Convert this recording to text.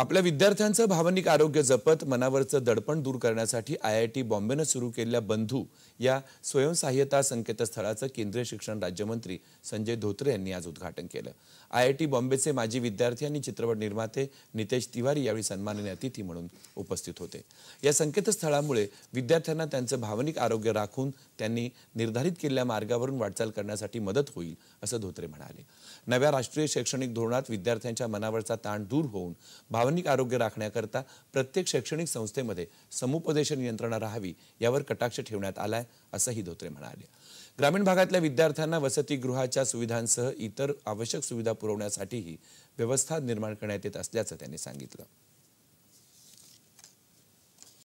आपल्या विद्यार्थ्यांचं भावनिक आरोग्य जपत मनावरचं दडपण दूर करण्यासाठी आय आय टी बॉम्बेनं सुरू केलेल्या बंधू या स्वयंसहाय्यता संकेतस्थळाचं केंद्रीय शिक्षण राज्यमंत्री संजय धोत्रे यांनी आज उद्घाटन केलं आय आय टी बॉम्बेचे माजी विद्यार्थी आणि चित्रपट निर्माते नितेश तिवारी यावेळी सन्माननीय अतिथी म्हणून उपस्थित होते या संकेतस्थळामुळे विद्यार्थ्यांना त्यांचं भावनिक आरोग्य राखून त्यांनी निर्धारित केलेल्या मार्गावरून वाटचाल करण्यासाठी मदत होईल असं धोत्रे म्हणाले नव्या राष्ट्रीय शैक्षणिक धोरणात विद्यार्थ्यांच्या मनावरचा ताण दूर होऊन भाव भावनिक आरोग्य राखण्याकरता प्रत्येक शैक्षणिक संस्थेमध्ये समुपदेशन यंत्रणा राहावी यावर कटाक्ष ठेवण्यात आलाय असंही धोत्रे म्हणाले ग्रामीण भागातल्या विद्यार्थ्यांना वसतिगृहाच्या सुविधांसह इतर आवश्यक सुविधा पुरवण्यासाठीही व्यवस्था निर्माण करण्यात येत असल्याचं त्यांनी सांगितलं